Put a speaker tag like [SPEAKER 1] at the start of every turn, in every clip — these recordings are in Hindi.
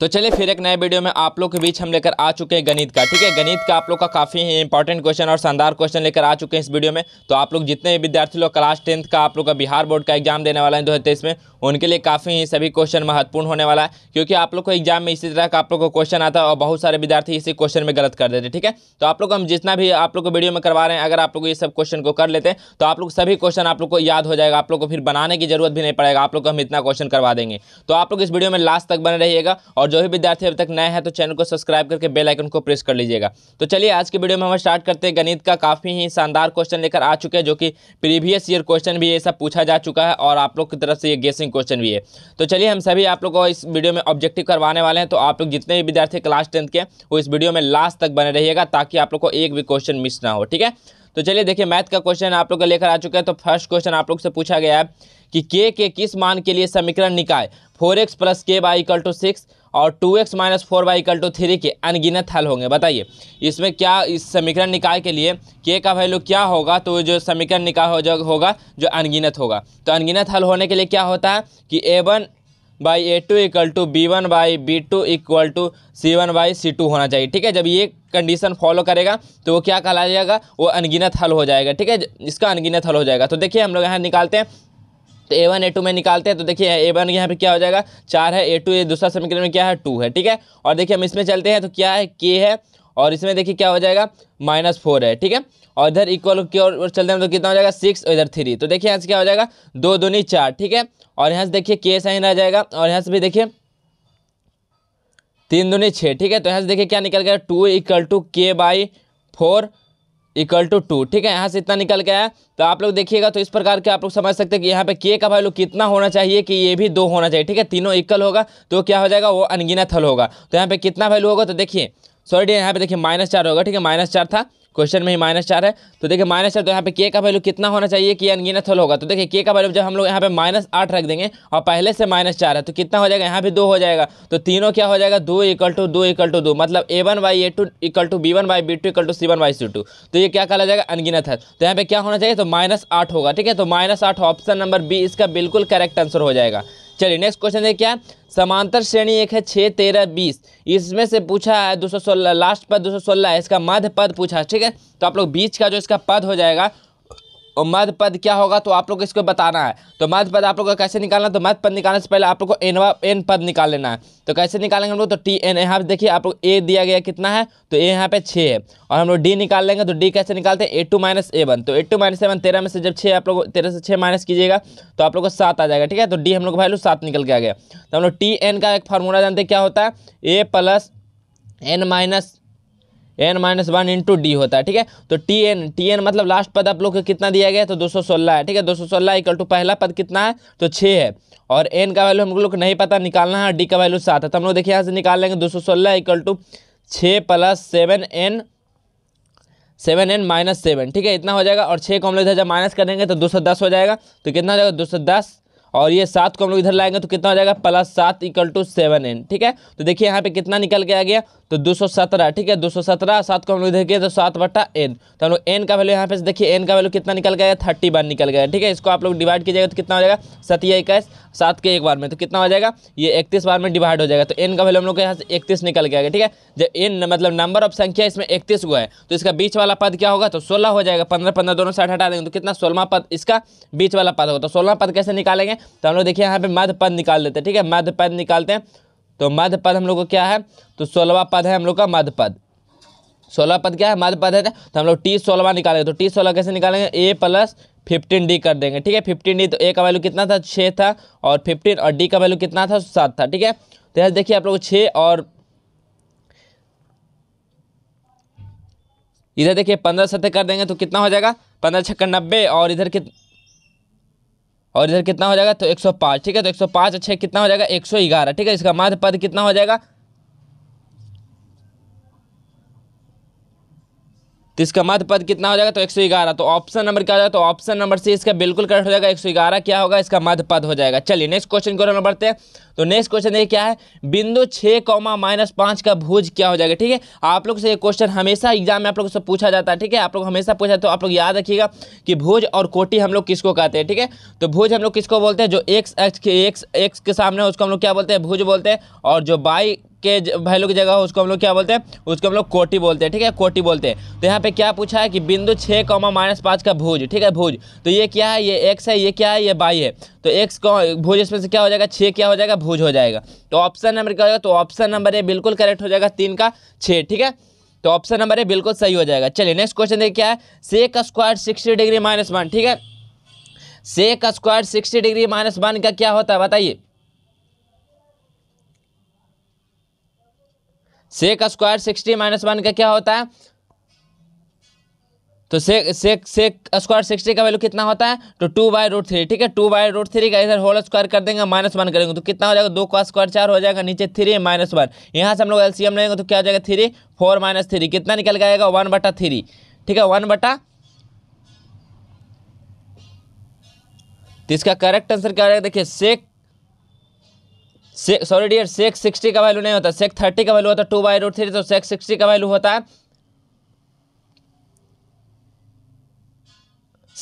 [SPEAKER 1] तो चलिए फिर एक नए वीडियो में आप लोग के बीच हम लेकर आ चुके हैं गणित का ठीक है गणित का आप लोग का काफ़ी ही इंपॉर्टेंट क्वेश्चन और शानदार क्वेश्चन लेकर आ चुके हैं इस वीडियो में तो आप लोग जितने भी विद्यार्थी लोग क्लास टेंथ का आप लोग का बिहार बोर्ड का एग्जाम देने वाला है दो में उनके लिए काफ़ी ही सभी क्वेश्चन महत्वपूर्ण होने वाला है क्योंकि आप लोग को एग्जाम में इसी तरह का आप लोग को क्वेश्चन आता है और बहुत सारे विद्यार्थी इसी क्वेश्चन में गलत कर देते ठीक है तो आप लोग हम जितना भी आप लोग को वीडियो में करवा रहे हैं अगर आप लोग ये सब क्वेश्चन को कर लेते हैं तो आप लोग सभी क्वेश्चन आप लोग को याद हो जाएगा आप लोग को फिर बनाने की जरूरत भी नहीं पड़ेगा आप लोग को हम इतना क्वेश्चन करवा देंगे तो आप लोग इस वीडियो में लास्ट तक बने रहिएगा और और जो भी विद्यार्थी अभी तक नए हैं तो चैनल को सब्सक्राइब करके बेल आइकन को प्रेस कर लीजिएगा तो चलिए आज के वीडियो में हम स्टार्ट करते हैं गणित का काफ़ी ही शानदार क्वेश्चन लेकर आ चुके हैं जो कि प्रीवियस ईयर क्वेश्चन भी ये सब पूछा जा चुका है और आप लोग की तरफ से ये गेसिंग क्वेश्चन भी है तो चलिए हम सभी आप लोग को इस वीडियो में ऑब्जेक्टिव करवाने वाले हैं तो आप लोग जितने भी विद्यार्थी क्लास टेंथ के वो इस वीडियो में लास्ट तक बने रहिएगा ताकि आप लोग को एक भी क्वेश्चन मिस ना हो ठीक है तो चलिए देखिए मैथ का क्वेश्चन आप लोग का लेकर आ चुका है तो फर्स्ट क्वेश्चन आप लोग से पूछा गया है कि के के किस मान के लिए समीकरण निकाय four x plus k y equal to six और two x minus four y equal to three के अनगिनत हल होंगे बताइए इसमें क्या इस समीकरण निकाय के लिए के का वैल्यू क्या होगा तो जो समीकरण निकाय हो जो होगा जो अनगिनत होगा तो अनगिनत हल होने के लिए क्या होता है कि a one by a two equal to b one by b two equal to c one by c two होना चाहिए ठीक है जब ये कंडीशन फॉलो करेगा तो वो क्या कहला जाएगा वो अनगिनत हल हो जाएगा ठीक है इसका अनगिनत हल हो जाएगा तो देखिए हम लोग यहाँ निकालते हैं तो ए वन ए टू में निकालते हैं तो देखिए ए वन यहाँ क्या हो जाएगा चार है ए टू ये दूसरा समीकरण में क्या है टू है ठीक है और देखिए हम इसमें चलते हैं तो क्या है के है और इसमें देखिए क्या हो जाएगा माइनस फोर है ठीक है और इधर इक्वल की ओर चलते हैं तो कितना हो जाएगा सिक्स और इधर थ्री तो देखिए यहाँ से क्या हो जाएगा दो दूनी चार ठीक है और यहाँ से देखिए के साइन आ जाएगा और यहाँ से भी देखिए तीन दूनी छः ठीक है तो यहाँ से देखिए क्या निकल गया two equal to k by four equal to two ठीक है यहाँ से इतना निकल गया है तो आप लोग देखिएगा तो इस प्रकार के आप लोग समझ सकते हैं कि यहाँ पे के का वैल्यू कितना होना चाहिए कि ये भी दो होना चाहिए ठीक है तीनों इक्वल होगा तो क्या हो जाएगा वो अनगिनत हल होगा तो यहाँ पे कितना वैल्यू होगा तो देखिए सॉरी यहाँ पे देखिए माइनस चार होगा ठीक है माइनस चार था क्वेश्चन में ही माइनस चार है तो देखिए माइनस चार तो यहाँ पे के का वैल्यू कितना होना चाहिए कि अनगिनत होल होगा तो देखिए के का वैल्यू जब हम लोग यहाँ पे माइनस आठ रख देंगे और पहले से माइनस चार है तो कितना हो जाएगा यहाँ भी दो हो जाएगा तो तीनों क्या हो जाएगा दो इक्वल टू दो इक्वल टू दो मतलब a one by a two equal to b one by b two equal to c one by c two तो ये क्या कहा जाएगा अनगिनत है तो यहाँ पे क्या होना चाहिए तो माइनस आठ होगा ठीक है तो माइनस आठ ऑप्शन नंबर बी इसका बिल्कुल करेक्ट आंसर हो जाएगा चलिए नेक्स्ट क्वेश्चन है क्या समांतर श्रेणी एक है छः तेरह बीस इसमें से पूछा है दो सौ सोलह लास्ट पद दो सौ सोलह है इसका मध्य पद पूछा ठीक है तो आप लोग बीच का जो इसका पद हो जाएगा और मध्य पद क्या होगा तो आप लोग इसको बताना है तो मध्य पद आप लोग को कैसे निकालना तो मध्य पद निकालने से पहले आप लोग को एन एन पद निकाल लेना है तो कैसे निकालेंगे हम लोग तो टी एन यहाँ पे देखिए आप लोग ए दिया गया कितना है तो ए यहाँ पे छः है और हम लोग डी निकाल लेंगे तो डी कैसे निकालते हैं a two minus a one तो a two minus a one तेरह में से जब छः आप लोग तेरह से छः माइनस कीजिएगा तो आप लोग को सात आ जाएगा ठीक है तो डी हम लोग वैल्यू सात निकल के आ गया तो हम लोग टी एन का एक फार्मूला जानते क्या होता है ए plus N minus n minus one into D होता है ठीक है तो टी एन टी एन मतलब लास्ट पद आप लोग को कितना दिया गया तो दो सौ सोलह है ठीक है दो सौ सोलह इक्वल टू पहला पद कितना है तो छः है और एन का वैल्यू हम लोग को नहीं पता निकालना है डी का वैल्यू सात है तो हम लोग देखिए यहाँ से निकाल लेंगे दो सौ सोलह इक्वल टू छः plus seven n seven n minus seven ठीक है इतना हो जाएगा और छः को हम लोग इधर जब माइनस करेंगे तो दो सौ दस हो जाएगा तो कितना हो जाएगा दो सौ दस और ये सात को हम लोग इधर लाएंगे तो कितना हो जाएगा प्लस सात इक्वल टू सेवन एन ठीक है तो देखिए यहाँ पे कितना निकल के आ गया तो दो सौ सत्रह ठीक है दो सौ सत्रह सात को हम लोग इधर किए तो सात बट्टा एन तो हम लोग एन का वैल्यू यहाँ पे देखिए एन का वैल्यू कितना निकल गया थर्टी वन निकल गया ठीक है इसको आप लोग डिवाइड कीजिएगा तो कितना हो जाएगा सतिया इक्कीस सात के एक बार में तो कितना हो जाएगा ये इकतीस बार में डिवाइड हो जाएगा तो एन का वैल्यू हम लोग यहाँ से इकतीस निकल के आएगा ठीक है जब एन मतलब नंबर ऑफ संख्या इसमें इकतीस हुआ है तो इसका बीच वाला पद क्या होगा तो सोलह हो जाएगा पंद्रह पंद्रह दोनों साइड हटा देंगे तो कितना सोलवा पद इसका बीच वाला पद होगा तो सोलवा पद कैसे निकालेंगे तो हम लोग देखिए यहाँ पे मध्य पद निकाल देते हैं ठीक है मध्य पद निकालते हैं तो मध्य पद हम लोग को क्या है तो सोलवा पद है हम लोग का मध्य पद सोलह पद क्या है मध्य पद है तो हम लोग टी सोलवा निकालेंगे तो टी सोलह कैसे निकालेंगे ए प्लस फिफ्टीन डी कर देंगे ठीक है फिफ्टीन डी तो ए का वैल्यू कितना था छः था और फिफ्टीन और डी का वैल्यू कितना था सात था ठीक है तो यहाँ देखिए आप लोग छः और इधर देखिए पंद्रह सत्तर कर देंगे तो कितना हो जाएगा पंद्रह का नब्बे और इधर कित और इधर कितना हो जाएगा तो एक सौ पाँच ठीक है तो एक सौ पाँच अच्छे कितना हो जाएगा एक सौ ग्यारह ठीक है इसका माध्य पद कितना हो जाएगा तो इसका मध्य पद कितना हो जाएगा तो एक सौ ग्यारह तो ऑप्शन नंबर क्या हो जाएगा तो ऑप्शन नंबर सी इसका बिल्कुल करेक्ट हो जाएगा एक सौ ग्यारह क्या होगा इसका मध्य पद हो जाएगा चलिए नेक्स्ट क्वेश्चन को नंबर बढ़ते हैं तो नेक्स्ट क्वेश्चन देखिए क्या है बिंदु छः कौमा माइनस पाँच का भुज क्या हो जाएगा ठीक है आप लोग से ये क्वेश्चन हमेशा एग्जाम में आप लोग से पूछा जाता है ठीक है आप लोग हमेशा पूछा तो आप लोग याद रखिएगा कि भुज और कोटी हम लोग किसको कहते हैं ठीक है तो भुज हम लोग किसको बोलते हैं जो एक्स एक्स के एक्स एक्स के सामने उसको हम लोग क्या बोलते हैं भुज बोलते हैं और जो बाई के वैल्यू की जगह हो उसको हम लोग क्या बोलते हैं उसको हम लोग कोटी बोलते हैं ठीक है कोटी बोलते हैं तो यहाँ पे क्या पूछा है कि बिंदु छः कॉमा माइनस पाँच का भूज ठीक है भूज तो ये क्या है ये एक्स है ये क्या है ये बाई है तो एक्स भूज इसमें से क्या हो जाएगा छः क्या हो जाएगा भूज हो जाएगा तो ऑप्शन नंबर क्या होगा तो ऑप्शन नंबर ये बिल्कुल करेक्ट हो जाएगा तीन का छः ठीक है तो ऑप्शन नंबर ये बिल्कुल सही हो जाएगा चलिए नेक्स्ट क्वेश्चन देखिए क्या है सेक का square sixty degree minus one ठीक है सेक का square sixty degree minus one का क्या होता है बताइए sec square sixty minus one का क्या होता है तो sec sec sec square sixty का वैल्यू कितना होता है तो टू बाई रूट थ्री ठीक है टू बाय रूट थ्री का इधर होल स्क्वायर कर देंगे माइनस वन करेंगे तो कितना हो जाएगा दो का स्क्वायर चार हो जाएगा नीचे थ्री माइनस वन यहाँ से हम लोग एलसीएम लेंगे तो क्या हो जाएगा थ्री फोर माइनस थ्री कितना निकल के आएगा वन बटा थ्री ठीक है वन बटा तो इसका करेक्ट आंसर क्या हो जाएगा देखिए sec sorry dear sec sixty का वैल्यू नहीं होता सेक थर्टी का वैल्यू होता है टू बाई रूट थ्री तो सेक सिक्सटी का वैल्यू होता है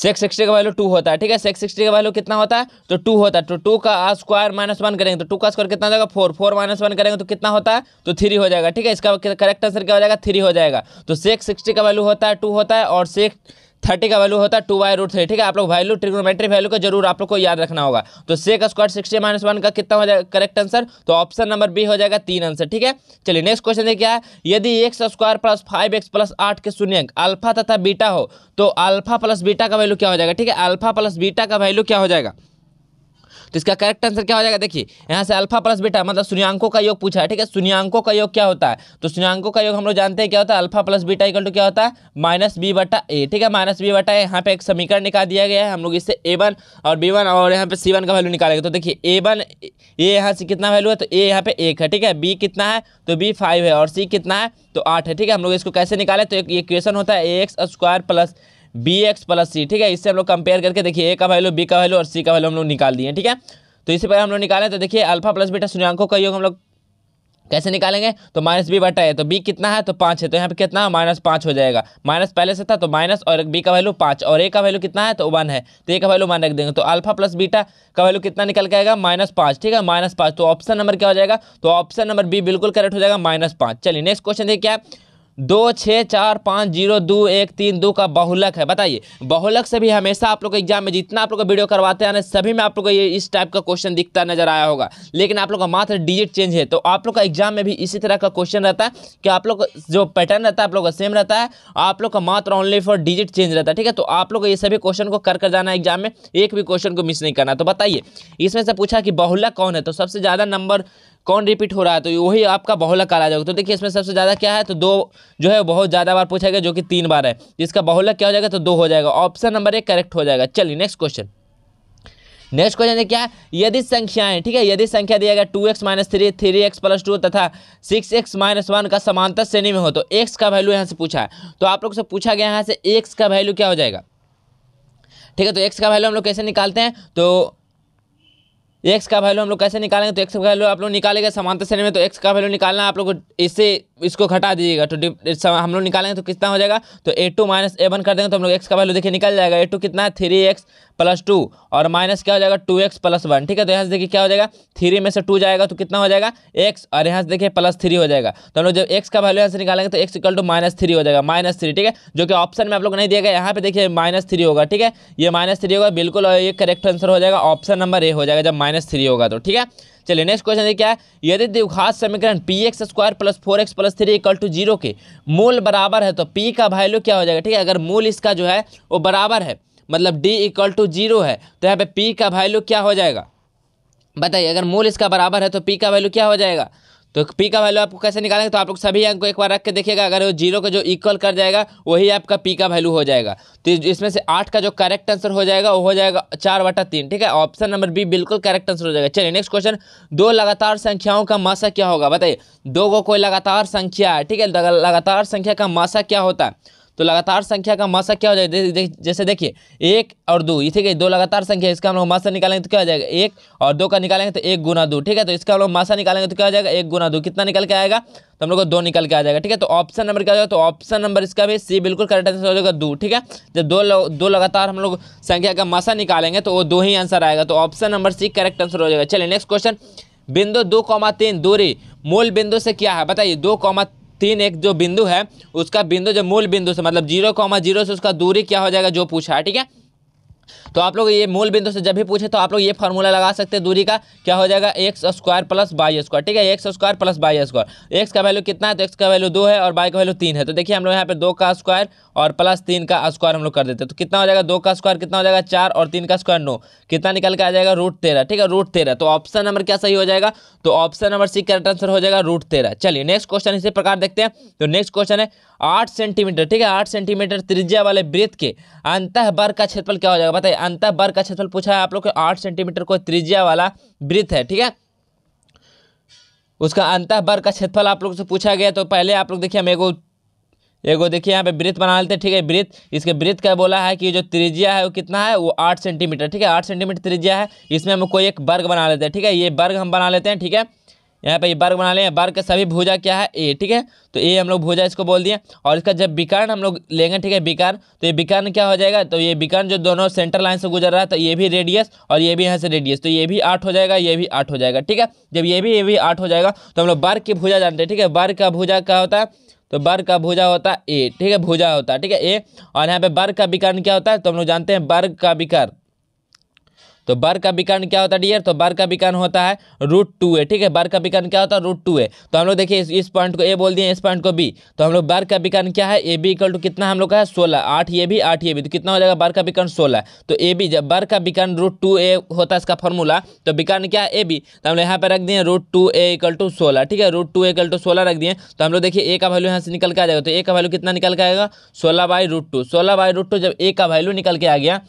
[SPEAKER 1] सेक सिक्सटी का वैल्यू टू होता है ठीक है सेक सिक्सटी का वैल्यू कितना होता है तो टू होता है तो टू का स्क्वायर माइनस वन करेंगे तो टू का स्क्वायर कितना जाएगा फोर फोर माइनस वन करेंगे तो कितना होता है तो थ्री हो जाएगा ठीक है इसका करेक्ट आंसर क्या हो जाएगा थ्री हो जाएगा तो सेक सिक्सटी का वैल्यू होता है टू होता है और सेक थर्टी का वैल्यू होता है टू बाई रूट थ्री ठीक है आप लोग वैल्यू ट्रिग्नोमेट्री वैल्यू का जरूर आप लोग को याद रखना होगा तो sec square sixty minus one का कितना हो जाएगा करेक्ट आंसर तो ऑप्शन नंबर बी हो जाएगा तीन आंसर ठीक है चलिए नेक्स्ट क्वेश्चन देखिए यदि x square plus five x plus आठ के शून्य अल्फा तथा बीटा हो तो अल्फा प्लस बीटा का वैल्यू क्या हो जाएगा ठीक है अल्फा प्लस बीटा का वैल्यू क्या हो जाएगा तो इसका करेक्ट आंसर क्या हो जाएगा देखिए यहाँ से अल्फा प्लस बीटा मतलब शून्यांकों का योग पूछा है ठीक है शून्यांकों का योग क्या होता है तो शून्यांकों का योग हम लोग जानते हैं क्या होता है alpha plus beta equal to क्या होता है माइनस बी बटा ए ठीक है माइनस बी बटा ए यहाँ पे एक समीकरण निकाल दिया गया है हम लोग इससे ए वन और बी वन और यहाँ पे सी वन का वैल्यू निकालेंगे तो देखिए ए वन ए यहाँ से कितना वैल्यू है तो ए यहाँ पे एक है ठीक है बी कितना है तो बी फाइव है और सी कितना है तो आठ है ठीक है हम लोग इसको कैसे निकाले तो एक क्वेश्चन होता है a x square plus b x plus c ठीक है इससे हम लोग कंपेयर करके देखिए ए का वैल्यू बी का वैल्यू और सी का वैल्यू हम लोग निकाल दिए ठीक है तो इसी पर हम लोग निकालें तो देखिए अल्फा प्लस बीटा सूर्यांकों का योग हम लोग कैसे निकालेंगे तो माइनस बी बटा है तो बी कितना है तो पाँच है तो यहाँ पे कितना है माइनस पाँच हो जाएगा माइनस पहले से था तो माइनस और बी का वैल्यू पाँच और ए का वैल्यू कितना है तो वन है तो ए का वैल्यू मान रख देंगे तो अल्फा प्लस बीटा का वैल्यू कितना निकल के आएगा माइनस पाँच ठीक है माइनस पाँच तो ऑप्शन नंबर क्या हो जाएगा तो ऑप्शन नंबर बी बिल्कुल करेक्ट हो जाएगा माइनस पाँच चलिए नेक्स्ट क्वेश्चन देखिए क्या दो छः चार पाँच जीरो दो एक तीन दो का बहुलक है बताइए बहुलक से भी हमेशा आप लोग के एग्जाम में जितना आप लोग का वीडियो करवाते हैं ना सभी में आप लोग को ये इस टाइप का क्वेश्चन दिखता नजर आया होगा लेकिन आप लोग का मात्र डिजिट चेंज है तो आप लोग का एग्जाम में भी इसी तरह का क्वेश्चन रहता है कि आप लोग जो पैटर्न रहता है आप लोग का सेम रहता है आप लोग का मात्र ओनली फॉर डिजिट चेंज रहता है ठीक है तो आप लोग ये सभी क्वेश्चन को कर कर जाना है एग्जाम में एक भी क्वेश्चन को मिस नहीं करना तो बताइए इसमें से पूछा कि बहुलक कौन है तो सबसे ज़्यादा नंबर कौन रिपीट हो रहा है तो वही आपका बहुलक कहा जाएगा तो देखिए इसमें सबसे ज़्यादा क्या है तो दो जो है बहुत ज़्यादा बार पूछा गया जो कि तीन बार है जिसका बहुलक क्या हो जाएगा तो दो हो जाएगा ऑप्शन नंबर एक करेक्ट हो जाएगा चलिए नेक्स्ट क्वेश्चन नेक्स्ट क्वेश्चन है क्या है यदि संख्याएं ठीक है यदि संख्या दिया गया two x minus three three x plus two तथा सिक्स एक्स माइनस वन का समांतर श्रेणी में हो तो एक्स का वैल्यू यहां से पूछा है तो आप लोग से पूछा गया यहां से एक्स का वैल्यू क्या हो जाएगा ठीक है तो एक्स का वैल्यू हम लोग कैसे निकालते हैं तो एक्स का वैल्यू हम लोग कैसे निकालेंगे तो एक्स का वैल्यू आप लोग निकालेंगे समानता श्रेणी में तो एक्स का वैल्यू निकालना आप लोग को इससे इसको घटा दीजिएगा तो हम लोग निकालेंगे तो कितना हो जाएगा तो a two minus a one कर देंगे तो हम लोग एक्स का वैल्यू देखिए निकल जाएगा ए टू कितना है थ्री एक्स प्लस टू और माइनस क्या हो जाएगा टू एक्स प्लस वन ठीक है तो यहाँ से देखिए क्या हो जाएगा थ्री में से टू जाएगा तो कितना हो जाएगा एक्स और यहाँ से देखिए प्लस थ्री हो जाएगा तो हम लोग जब एक्स का वैल्यू यहाँ से निकालेंगे तो x equal to minus three हो जाएगा माइनस थ्री ठीक है जो कि ऑप्शन में आप लोग नहीं दिया गया यहाँ पे देखिए माइनस थ्री होगा ठीक है ये माइनस थ्री होगा बिल्कुल ये करेक्ट आंसर हो जाएगा ऑप्शन नंबर ए हो जाएगा जब माइनस थ्री होगा तो ठीक है चलिए नेक्स्ट क्वेश्चन देखिए है यदि द्विघात समीकरण p x square plus four x plus three equal to zero के मूल बराबर है तो पी का वैल्यू क्या हो जाएगा ठीक है अगर मूल इसका जो है वो बराबर है मतलब डी इक्वल टू जीरो है तो यहाँ पे पी का वैल्यू क्या हो जाएगा बताइए अगर मूल इसका बराबर है तो पी का वैल्यू क्या हो जाएगा तो पी का वैल्यू आपको कैसे निकालेंगे तो आप लोग सभी अंक को एक बार रख के देखिएगा अगर वो जीरो को जो इक्वल कर जाएगा वही आपका पी का वैल्यू हो जाएगा तो इसमें से आठ का जो करेक्ट आंसर हो जाएगा वो हो जाएगा चार बटा तीन ठीक है ऑप्शन नंबर बी बिल्कुल करेक्ट आंसर हो जाएगा चलिए नेक्स्ट क्वेश्चन दो लगातार संख्याओं का मासा क्या होगा बताइए दो को कोई लगातार संख्या है ठीक है लगातार संख्या का मासा क्या होता है तो लगातार संख्या का मासा क्या हो जाएगा दे, दे, जैसे देखिए एक और दो ये ठीक है दो लगातार संख्या इसका हम मतलब लोग मासा निकालेंगे तो क्या हो जाएगा एक और दो का निकालेंगे तो एक गुना दो ठीक है तो इसका हम मतलब लोग मासा निकालेंगे तो क्या हो जाएगा एक गुना दो कितना निकल के आएगा तो हम लोग को दो निकल के आ जाएगा ठीक है तो ऑप्शन नंबर क्या हो जाएगा तो ऑप्शन नंबर इसका भी सी बिल्कुल करेक्ट आंसर हो जाएगा दो ठीक है जब दो दो लगातार हम लोग संख्या का मासा निकालेंगे तो वो दो ही आंसर आएगा तो option number C correct answer हो जाएगा चलिए नेक्स्ट क्वेश्चन बिंदु दो कौमा तीन दूरी मूल बिंदु से क्या है बताइए दो कौमा तीन एक जो बिंदु है उसका बिंदु जो मूल बिंदु से मतलब जीरो कॉमा जीरो से उसका दूरी क्या हो जाएगा जो पूछा है ठीक है तो आप लोग ये मूल बिंदु से जब भी पूछे तो आप लोग ये फार्मूला लगा सकते हैं दूरी का क्या हो जाएगा x square plus y square ठीक है x square plus y square x का वैल्यू कितना है तो एक्स का वैल्यू दो है और बाई का वैल्यू तीन है तो देखिए हम लोग यहाँ पे दो का स्क्वायर और प्लस तीन का स्क्वायर हम लोग कर देते हैं तो कितना हो जाएगा दो का स्क्वायर कितना हो जाएगा चार और तीन का स्क्वायर नौ कितना निकल के आ जाएगा रूट तेरह ठीक है रूट तेरह तो ऑप्शन नंबर क्या सही हो जाएगा तो option number C correct answer हो जाएगा रूट तेरह चलिए नेक्स्ट क्वेश्चन इसी प्रकार देखते हैं तो नेक्स्ट क्वेश्चन है आठ सेंटीमीटर ठीक है आठ सेंटीमीटर त्रिज्या वाले वृत्त के अंत वर्ग का क्षेत्रफल क्या हो जाएगा बताइए अंतर वर्ग का क्षेत्रफल पूछा है आप लोग के आठ सेंटीमीटर को त्रिज्या वाला वृत्त है ठीक है उसका अंतः वर्ग का क्षेत्रफल आप लोग से पूछा गया तो पहले आप लोग देखिए हम एगो एगो देखिए यहाँ पे वृत्त बना लेते हैं ठीक है वृत्त इसके वृत्त का बोला है कि जो त्रिज्या है वो कितना है वो आठ सेंटीमीटर ठीक है आठ सेंटीमीटर त्रिज्या है इसमें हम कोई एक वर्ग बना लेते हैं ठीक है ये वर्ग हम बना लेते हैं ठीक है यहाँ पे ये वर्ग बना लें वर्ग का सभी भुजा क्या है ए ठीक है तो ए हम लोग भुजा इसको बोल दिए और इसका जब विकर्ण हम लोग लेंगे ठीक है विकर्ण तो ये विकर्ण क्या हो जाएगा तो ये विकर्ण जो दोनों सेंटर लाइन से गुजर रहा है तो ये भी रेडियस और ये भी यहाँ से रेडियस तो ये भी आठ हो जाएगा ये भी आठ हो जाएगा ठीक है जब ये भी ये भी आठ हो जाएगा तो हम लोग वर्ग की भुजा जानते हैं ठीक है वर्ग का भुजा क्या होता है तो वर्ग का भुजा होता है ए ठीक है भुजा होता है ठीक है ए और यहाँ पे वर्ग का विकर्ण क्या होता है तो हम लोग जानते हैं वर्ग का विकर्ण तो बर का विकर्ण क्या होता है डियर तो बर का विकर्ण होता है रूट टू ए ठीक है बर का विकर्ण क्या होता है रूट टू ए तो हम लोग देखिए इस, इस पॉइंट को ए बोल दिए इस पॉइंट को बी तो हम लोग बर का विकर्ण क्या है ए बी इक्वल टू कितना हम लोग का है सोलह आठ ये भी आठ ये भी तो कितना हो जाएगा बर का विकर्ण सोलह तो ए बी जब बर का विकर्ण रूट टू ए होता है इसका फॉर्मूला तो विकर्ण क्या है ए बी तो हम लोग यहाँ पर रख दिए root two a equal to सोलह ठीक है root two a equal to सोलह रख दिए तो हम लोग देखिए ए का वैल्यू यहाँ से निकल के आ जाएगा तो ए का वैल्यू कितना निकल के आएगा सोलह बाई रूट टू सोलह बाई रूट टू जब ए का वैल्यू निकल के आ गया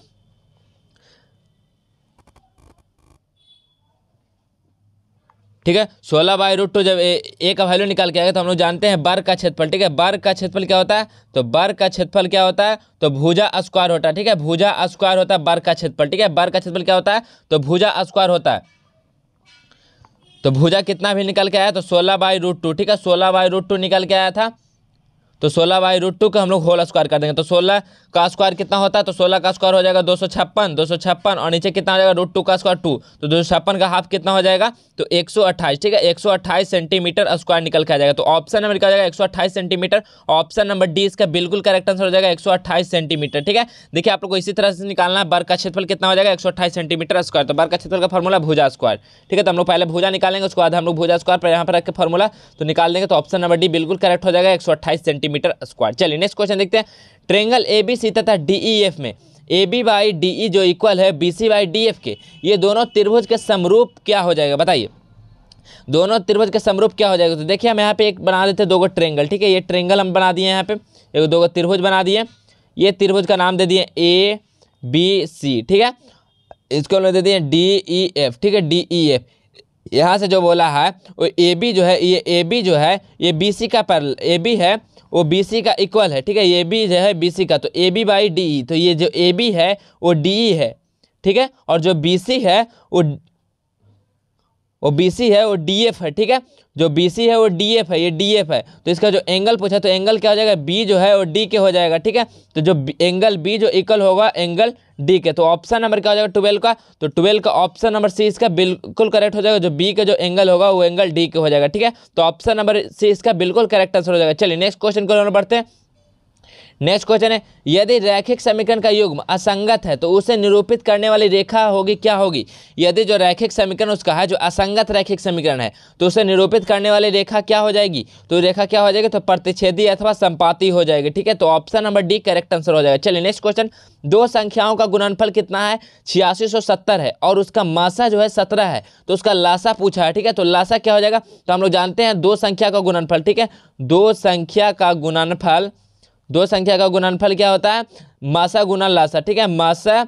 [SPEAKER 1] ठीक है सोलह बाय रूट टू जब ए, का वैल्यू निकाल के आएगा तो हम लोग जानते हैं बर का क्षेत्रफल ठीक है बर का क्षेत्रफल क्या होता है तो बर का क्षेत्रफल क्या होता है तो भुजा स्क्वायर होता है ठीक है भुजा स्क्वायर होता है बर का क्षेत्रफल ठीक है बर का क्षेत्रफल क्या होता है तो भुजा स्क्वायर होता है तो भुजा कितना भी निकल के आया तो सोलह बाई रूट टू ठीक है सोलह बाई रूट टू निकल के आया था तो सोलह बाई रूट टू का हम लोग होल स्क्वायर कर देंगे तो सोलह का स्क्वायर कितना होता है तो सोलह का स्क्वायर हो जाएगा दो सौ छप्पन दो सौ छप्पन और नीचे कितना हो जाएगा रूट टू का स्क्वायर टू तो दो छप्पन का हाफ कितना हो जाएगा तो एक सौ ठीक है एक सौ अट्ठाईस सेंटीमीटर स्क्वायर निकल के आ जाएगा तो ऑप्शन नंबर क्या हो जाएगा एक सौ अट्ठाईस सेंटीमीटर ऑप्शन नंबर डी इसका बिल्कुल करेक्ट आंसर हो जाएगा एक सौ सेंटीमीटर ठीक है देखिए आप लोग को इसी तरह से निकालना है बर का क्षेत्रफल कितना हो जाएगा एक सौ अट्ठाईस सेंटीमीटर स्क्वायर तो बर का क्षेत्रफल का फॉर्मूला भूजा स्क्वायर ठीक है तो हम लोग पहले भूजा निकालेंगे उसके बाद हम लोग भूजा स्क्वायर पर यहाँ पर रख के फॉर्मूला तो निकाल देंगे तो ऑप्शन नंबर डी बिल्कुल करेक्ट हो जाएगा एक सेंटीमीटर स्क्वायर चलिए नेक्स्ट क्वेश्चन देखते हैं ट्रेंगल ए बी सी तथा डी ई एफ में A B by D E जो इक्वल है B C by D F के ये दोनों त्रिभुज के समरूप क्या हो जाएगा बताइए दोनों त्रिभुज के समरूप क्या हो जाएगा तो देखिए हम यहाँ पे एक बना देते हैं दो गो ट्रेंगल ठीक है ये ट्रेंगल हम बना दिए यहाँ पे एक दो गो त्रिभुज बना दिए ये त्रिभुज का नाम दे दिए ए बी सी ठीक है इसको हमने दे दिए डी ई एफ ठीक है डी ई एफ यहाँ से जो बोला है वो ए बी जो है ये ए बी जो है ये बी सी का पर ए बी है वो बी सी का इक्वल है ठीक है ये बी जो है बी सी का तो ए बी बाई डी तो ये जो ए बी है वो डी ई e है ठीक है और जो बी सी है वो वो बी सी है वो डी एफ है ठीक है जो बी सी है वो डी एफ है ये डी एफ है तो इसका जो एंगल पूछा तो एंगल क्या हो जाएगा बी जो है वो डी के हो जाएगा ठीक है तो जो एंगल बी जो इक्वल होगा एंगल डी के तो ऑप्शन नंबर क्या हो जाएगा ट्वेल्व का तो ट्वेल्व का ऑप्शन नंबर सी इसका बिल्कुल करेक्ट हो जाएगा जो बी का जो एंगल होगा वो एंगल डी के हो जाएगा ठीक है तो ऑप्शन नंबर सी इसका बिल्कुल करेक्ट आंसर हो जाएगा चलिए नेक्स्ट क्वेश्चन को बढ़ते हैं नेक्स्ट क्वेश्चन है यदि रैखिक समीकरण का युग्म असंगत है तो उसे निरूपित करने वाली रेखा होगी क्या होगी यदि जो रैखिक समीकरण उसका है जो असंगत रैखिक समीकरण है तो उसे निरूपित करने वाली रेखा क्या हो जाएगी तो रेखा क्या हो जाएगी तो प्रतिच्छेदी अथवा संपाति हो जाएगी ठीक है तो option number D correct answer हो जाएगा चलिए नेक्स्ट क्वेश्चन दो संख्याओं का गुणनफल कितना है छियासी है और उसका मासा जो है सत्रह है तो उसका लासा पूछा है ठीक है तो लासा क्या हो जाएगा तो हम लोग जानते हैं दो संख्या का गुणनफल ठीक है दो संख्या का गुणनफल दो संख्या का गुणनफल क्या होता है मासा गुना लासा ठीक है मासा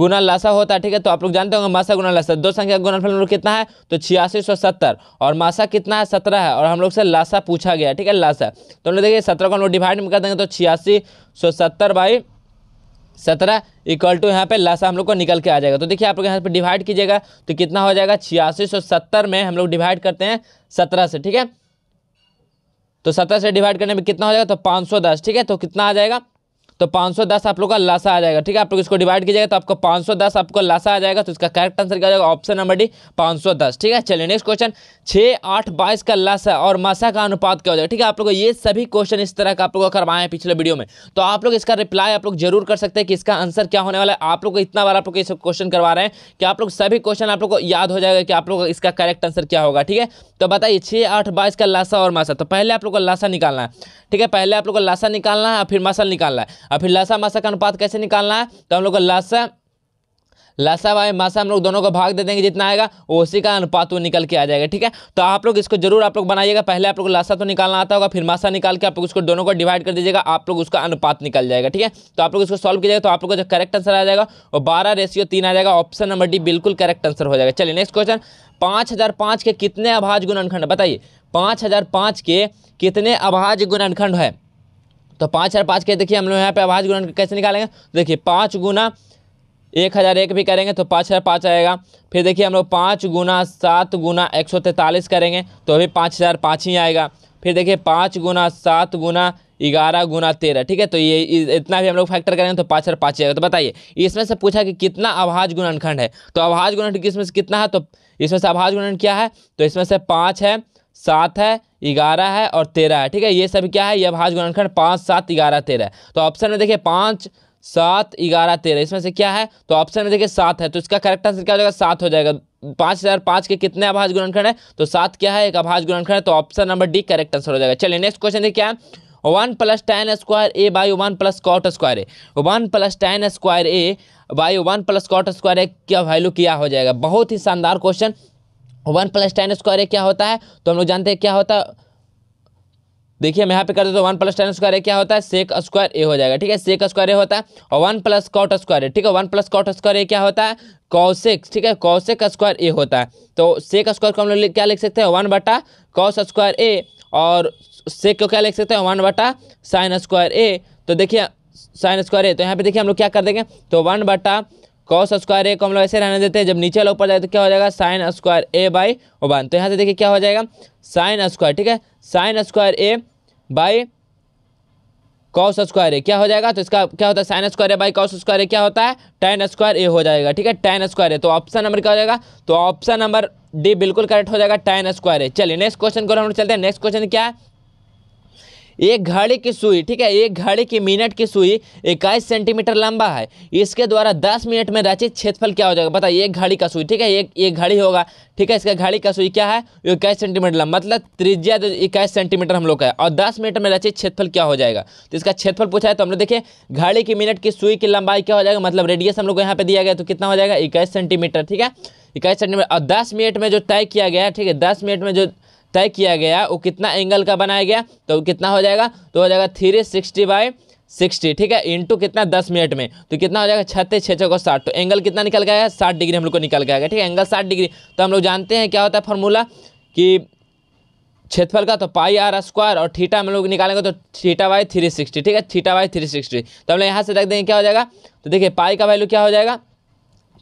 [SPEAKER 1] गुना लासा होता है ठीक है तो आप लोग जानते होंगे मासा गुना लासा दो संख्या का गुणनफल हम लोग कितना है तो छियासी सौ सत्तर और मासा कितना है सत्रह है और हम लोग से लासा पूछा गया ठीक है लासा तो हम लोग देखिए सत्रह को हम लोग डिवाइड में कर देंगे तो छियासी सौ सत्तर बाई सत्रह इक्वल टू यहाँ पे लासा हम लोग को निकल के आ जाएगा तो देखिए आप लोग यहाँ पे डिवाइड कीजिएगा तो कितना हो जाएगा छियासी सौ सत्तर में हम लोग डिवाइड करते हैं सत्रह से ठीक है तो सत्रह से डिवाइड करने में कितना हो जाएगा तो पाँच ठीक है तो कितना आ जाएगा तो 510 आप लोग का लासा आ जाएगा ठीक है आप लोग इसको डिवाइड कीजिएगा तो आपको 510 आपको लासा आ जाएगा तो इसका करेक्ट आंसर क्या जाएगा ऑप्शन नंबर डी 510 ठीक है चलिए नेक्स्ट क्वेश्चन छः आठ बाईस का लासा और मासा का अनुपात क्या हो जाएगा ठीक है आप लोग ये सभी क्वेश्चन इस तरह का आप लोग करवाए हैं पिछले वीडियो में तो आप लोग इसका रिप्लाई आप लोग जरूर कर सकते हैं कि इसका आंसर क्या होने वाला है आप लोग इतना बार आप लोग क्वेश्चन करवा रहे हैं कि आप लोग सभी क्वेश्चन आप लोग को याद हो जाएगा कि आप लोग इसका करेक्ट आंसर क्या होगा ठीक है तो बताइए छः आठ बाईस का लासा और मासा तो पहले आप लोग को लासा निकालना है ठीक है पहले आप लोग को लासा निकालना है फिर मसल निकालना है और फिर लसा मासा का अनुपात कैसे निकालना है तो हम लोग को लसा लसा भाई मासा हम लोग दोनों को भाग दे देंगे जितना आएगा उसी का अनुपात वो निकल के आ जाएगा ठीक है तो आप लोग इसको जरूर आप लोग बनाइएगा पहले आप लोग लसा तो निकालना आता होगा फिर मासा निकाल के आप लोग उसको दोनों को डिवाइड कर दीजिएगा आप लोग उसका अनुपात निकल जाएगा ठीक है तो आप लोग इसको सॉल्व कीजिएगा तो आप लोग जो करेक्ट आंसर आ जाएगा वो बारह रेशियो तीन आ जाएगा ऑप्शन नंबर डी बिल्कुल करेक्ट आंसर हो जाएगा चलिए नेक्स्ट क्वेश्चन पाँच हज़ार पाँच के कितने अभाज गुणनखंड बताइए पाँच हज़ार पाँच के कितने अभाज गुणनखंड है तो पाँच हज़ार पाँच के देखिए हम लोग यहाँ पे आवाज़ गुणन कैसे निकालेंगे देखिए पाँच गुना एक हज़ार एक भी करेंगे तो पाँच हज़ार पाँच आएगा फिर देखिए हम लोग पाँच गुना सात गुना एक सौ तैंतालीस करेंगे तो अभी पाँच हज़ार पाँच ही आएगा फिर देखिए पाँच गुना सात गुना ग्यारह गुना तेरह ठीक है तो ये इतना भी हम लोग फैक्टर करेंगे तो पाँच हज़ार पाँच आएगा तो बताइए इसमें से पूछा कि कितना आभाज गुणनखंड है तो आभाज गुणनखंड किसमें से कितना है तो इसमें से आभाज गुणन क्या है तो इसमें से पाँच है सात है ग्यारह है और तेरह है ठीक है ये सब क्या है यह भाज गुणनखंड पाँच सात ग्यारह तेरह तो ऑप्शन में देखिए पाँच सात ग्यारह तेरह इसमें से क्या है तो ऑप्शन में देखिए सात है तो इसका करेक्ट आंसर क्या हो जाएगा सात हो जाएगा पाँच हज़ार पाँच के कितने आभाज गुणनखंड है तो सात क्या है एक आभाज गुणनखंड है तो option number D correct answer हो जाएगा चलिए नेक्स्ट क्वेश्चन देखिए क्या है one plus tan square A by one plus cot square A one plus tan square A by one plus cot square A क्या वैल्यू किया हो जाएगा बहुत ही शानदार question one plus tan square A क्या होता है तो हम लोग जानते हैं क्या होता है देखिए मैं यहाँ पे कर देता हूँ one plus tan square A क्या होता है सेक स्क्वायर ए हो जाएगा ठीक है सेक स्क्वायर ए होता है और one plus cot square A ठीक है one plus cot square A क्या होता है कौशिक ठीक है कौशिक स्क्वायर ए होता है तो सेक स्क्वायर को हम लोग क्या लिख सकते हैं वन बटा कौश स्क्वायर ए और सेक को क्या लिख सकते हैं वन बटा साइन स्क्वायर ए तो देखिए साइन स्क्वायर ए तो यहाँ पे देखिए हम लोग क्या कर देंगे तो वन बटा कॉस स्क्वायर ए को हम लोग ऐसे रहने देते हैं जब नीचे वाला ऊपर जाए तो क्या हो जाएगा sine square A by one तो यहाँ से देखिए क्या हो जाएगा साइन स्क्वायर ठीक है sine square A by cos square A क्या हो जाएगा तो इसका क्या होता है sine square A by cos square A क्या होता है टेन स्क्वायर ए हो जाएगा ठीक है टेन स्क्वायर ए तो ऑप्शन नंबर क्या हो जाएगा तो ऑप्शन नंबर डी बिल्कुल करेक्ट हो जाएगा टेन स्क्वायर ए चलिए नेक्स्ट क्वेश्चन को हम लोग चलते हैं नेक्स्ट क्वेश्चन क्या है एक घड़ी की सुई ठीक है एक घड़ी की मिनट की सुई इक्कीस सेंटीमीटर लंबा है इसके द्वारा दस मिनट में रचित क्षेत्रफल क्या हो जाएगा बताइए एक घड़ी का सुई ठीक है एक एक घड़ी होगा ठीक है इसका घड़ी का सुई क्या है इक्कीस सेंटीमीटर लंबा मतलब त्रिज्या इक्कीस सेंटीमीटर हम लोग का है और दस मिनट में रचित क्षेत्रफल क्या हो जाएगा तो इसका क्षेत्रफल पूछा है तो हम लोग देखिए घड़ी की मिनट की सुई की लंबाई क्या हो जाएगा मतलब रेडियस हम लोग को यहाँ पर दिया गया तो कितना हो जाएगा इक्कीस सेंटीमीटर ठीक है इक्कीस सेंटीमीटर और दस मिनट में जो तय किया गया ठीक है दस मिनट में जो तय किया गया वो कितना एंगल का बनाया गया तो कितना हो जाएगा तो हो जाएगा थ्री सिक्सटी बाई सिक्सटी ठीक है इंटू कितना दस मिनट में तो कितना हो जाएगा छत्तीस छः को साठ तो एंगल कितना निकल गया है साठ डिग्री हम लोग को निकल गया ठीक है एंगल साठ डिग्री तो हम लोग जानते हैं क्या होता है फॉर्मूला कि क्षेत्रफल का तो पाई आर स्क्वायर और थीटा हम लोग निकालेंगे तो थीटा बाई थ्री सिक्सटी ठीक है थीटा बाई थ्री सिक्सटी तो हम लोग यहाँ से रख देंगे क्या हो जाएगा तो देखिए पाई का वैल्यू क्या हो जाएगा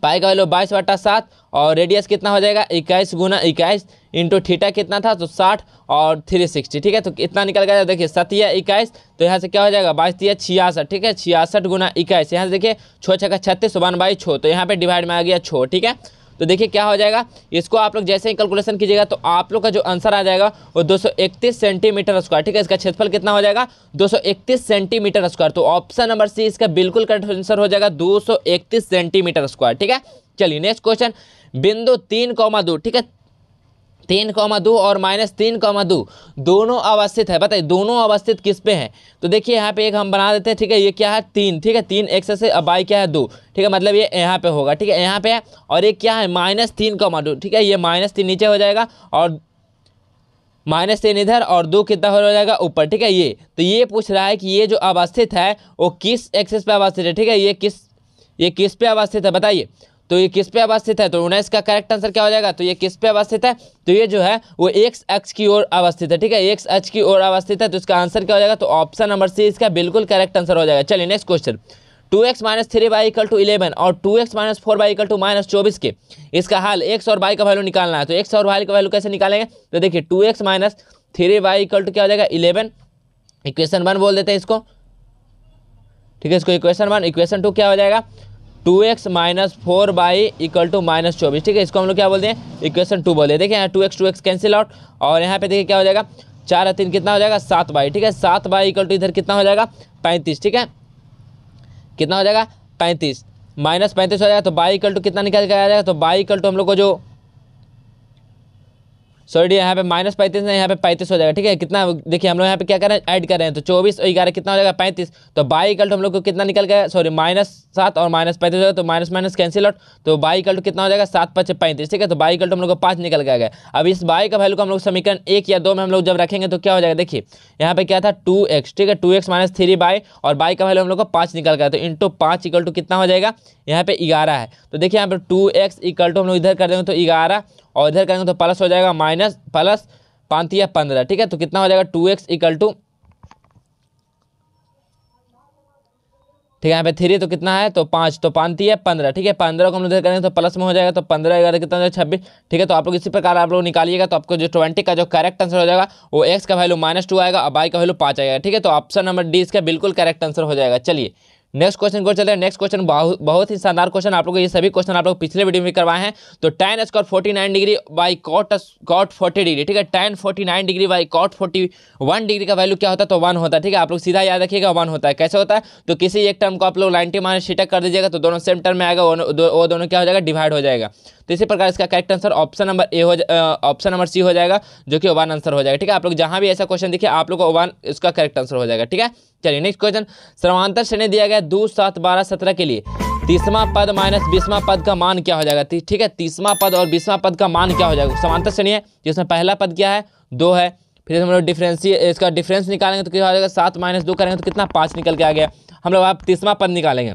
[SPEAKER 1] पाई का वैल्यू बाईस बटा सात और रेडियस कितना हो जाएगा इक्कीस गुना इक्कीस इंटू थीटा कितना था तो साठ और थ्री सिक्सटी ठीक है तो कितना निकल गया देखिए सतिया इक्कीस तो यहाँ से क्या हो जाएगा बाईस दिया छियासठ ठीक है छियासठ गुना इक्कीस यहाँ से देखिए छः छः का छत्तीस वन बाई छः तो यहाँ पे डिवाइड में आ गया छः ठीक है तो देखिए क्या हो जाएगा इसको आप लोग जैसे ही कैलकुलेशन कीजिएगा तो आप लोग का जो आंसर आ जाएगा वो 231 सेंटीमीटर स्क्वायर ठीक है इसका क्षेत्रफल कितना हो जाएगा 231 सेंटीमीटर स्क्वायर तो ऑप्शन नंबर सी इसका बिल्कुल करेक्ट आंसर हो जाएगा दो सेंटीमीटर स्क्वायर ठीक है चलिए नेक्स्ट क्वेश्चन बिंदु तीन कौमा दो ठीक है तीन कौमा दो और माइनस तीन कौमा दो दोनों अवस्थित है बताइए दोनों अवस्थित किस पे हैं तो देखिए यहाँ पे एक हम बना देते हैं ठीक है ये क्या है तीन ठीक है तीन एक्स से बाई क्या है दो ठीक है मतलब ये यहाँ पे होगा ठीक है यहाँ पे है और एक क्या है माइनस तीन कौमा दो ठीक है ये माइनस तीन नीचे हो जाएगा और माइनस तीन इधर और दो कितना हो जाएगा ऊपर ठीक है ये तो ये पूछ रहा है कि ये जो अवस्थित है वो किस एक्सेस पे अवस्थित है ठीक है ये किस ये किस पे अवस्थित है बताइए तो ये किस पे अवस्थित है तो उन्नीस का करेक्ट आंसर क्या हो जाएगा तो ये किस पे अवस्थित है तो ये जो है वो एक्स एक्स की ओर अवस्थित है ठीक है एक्स एच की ओर अवस्थित है तो इसका आंसर क्या हो जाएगा तो ऑप्शन नंबर सी इसका बिल्कुल करेक्ट आंसर हो जाएगा चलिए next question two x minus three y equal to eleven और two x minus four y equal to minus चौबीस के इसका हाल एक्स और बाई का वैल्यू निकालना है तो एक्स और बाई का वैल्यू कैसे निकालेंगे तो देखिए two x minus three y equal to क्या हो जाएगा इलेवन इक्वेशन वन बोल देते हैं इसको ठीक है इसको इक्वेशन वन इक्वेशन टू क्या हो जाएगा two x minus four y equal to minus चौबीस ठीक है इसको हम लोग क्या बोलते हैं इक्वेशन टू बोलते हैं देखिए यहाँ two x two x cancel out और यहाँ पे देखिए क्या हो जाएगा चार तीन कितना हो जाएगा सात बाई ठीक है सात बाई इक्वल टू इधर कितना हो जाएगा पैंतीस ठीक है कितना हो जाएगा पैंतीस माइनस पैंतीस हो जाएगा तो बाई इक्वल टू कितना निकाल के आ जाएगा तो बाई इक्वल टू हम लोग को जो सॉरी यहाँ पे माइनस पैंतीस नहीं यहाँ पे पैंतीस हो जाएगा ठीक है कितना देखिए हम लोग यहाँ पे क्या कर रहे हैं ऐड कर रहे हैं तो चौबीस और ग्यारह कितना हो जाएगा पैंतीस तो बाई कल्ट हम लोग को कितना निकल गया सॉरी माइनस सात और माइनस पैंतीस हो जाएगा तो माइनस माइनस कैंसिल आउट तो बाई कल्ट कितना हो जाएगा सात पच्चीस पैंतीस ठीक है तो बाई कल्ट हम लोग को पाँच निकल गया है अब इस बाई का वैल्यू को हम लोग समीकरण एक या दो में हम लोग जब रखेंगे तो क्या हो जाएगा देखिए यहाँ पे क्या था टू एक्स ठीक है two x minus three y और बाई का वैल्यू हम लोग को पाँच निकल गया तो इंटू पाँच इकल टू कितना हो जाएगा यहाँ पे ग्यारह है तो देखिए यहाँ पर टू एक्स इक्वल टू हम लोग इधर कर देंगे तो ग्यारह और इधर करेंगे तो प्लस हो जाएगा माइनस प्लस पाँच या पंद्रह ठीक है तो कितना हो जाएगा टू एक्स इक्वल टू ठीक है यहाँ पे थ्री तो कितना है तो पाँच तो पाँच है पंद्रह ठीक है पंद्रह को हम लोग इधर करेंगे तो प्लस में हो जाएगा तो पंद्रह ग्यारह कितना हो छब्बीस ठीक है तो आप लोग इसी प्रकार आप लोग निकालिएगा तो आपको जो ट्वेंटी का जो करेक्ट आंसर हो जाएगा वो एक्स का वैल्यू माइनस टू आएगा और बाई का वैल्यू पाँच आएगा ठीक है तो ऑप्शन नंबर डी इसका बिल्कुल करेक्ट आंसर हो जाएगा चलिए नेक्स्ट क्वेश्चन को चले नेक्स्ट क्वेश्चन बहुत ही शानदार क्वेश्चन आप लोग ये सभी क्वेश्चन आप लोग पिछले वीडियो में करवाए हैं तो tan square forty nine degree by cot cot forty degree ठीक है tan forty nine degree by cot forty one degree का वैल्यू क्या होता है तो वन होता है ठीक है आप लोग सीधा याद रखिएगा वन होता है कैसे होता है तो किसी एक टर्म को आप लोग नाइनटी माइनस छिटक कर दीजिएगा तो दोनों सेम टर्म में आएगा वो दोनों क्या हो जाएगा डिवाइड हो जाएगा तो इसी प्रकार इसका correct answer option number A हो ऑप्शन नंबर सी हो जाएगा जो कि ओवान आंसर हो जाएगा ठीक है आप लोग जहाँ भी ऐसा क्वेश्चन देखिए आप लोग ओवान इसका करेक्ट आंसर हो जाएगा ठीक है चलिए नेक्स्ट क्वेश्चन समांतर श्रेणी दिया गया दो सात बारह सत्रह के लिए तीसवा पद माइनस बीसवा पद का मान क्या हो जाएगा ठीक है तीसवा पद और बीसवा पद का मान क्या हो जाएगा समांतर श्रेणी है जिसमें पहला पद क्या है दो है फिर हम लोग डिफ्रेंसी इसका डिफरेंस निकालेंगे तो क्या हो जाएगा सात माइनस दो करेंगे तो कितना पाँच निकल के आ गया हम लोग आप तीसवा पद निकालेंगे